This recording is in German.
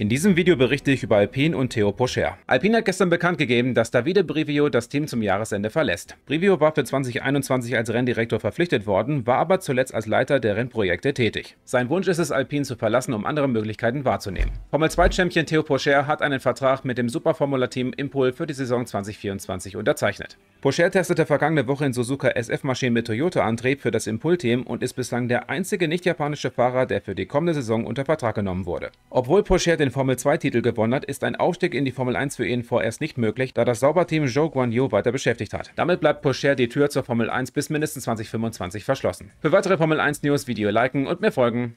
In diesem Video berichte ich über Alpine und Theo Pocher. Alpine hat gestern bekannt gegeben, dass Davide Brivio das Team zum Jahresende verlässt. Brivio war für 2021 als Renndirektor verpflichtet worden, war aber zuletzt als Leiter der Rennprojekte tätig. Sein Wunsch ist es, Alpine zu verlassen, um andere Möglichkeiten wahrzunehmen. Formel-2-Champion Theo Pocher hat einen Vertrag mit dem Superformula-Team Impul für die Saison 2024 unterzeichnet. Pocher testete vergangene Woche in Suzuka SF-Maschinen mit Toyota-Antrieb für das Impul-Team und ist bislang der einzige nicht-japanische Fahrer, der für die kommende Saison unter Vertrag genommen wurde. Obwohl Pocher den den Formel-2-Titel gewonnen hat, ist ein Aufstieg in die Formel 1 für ihn vorerst nicht möglich, da das Sauberteam Joe Guan Yu weiter beschäftigt hat. Damit bleibt Pocher die Tür zur Formel 1 bis mindestens 2025 verschlossen. Für weitere Formel 1 News Video liken und mir folgen.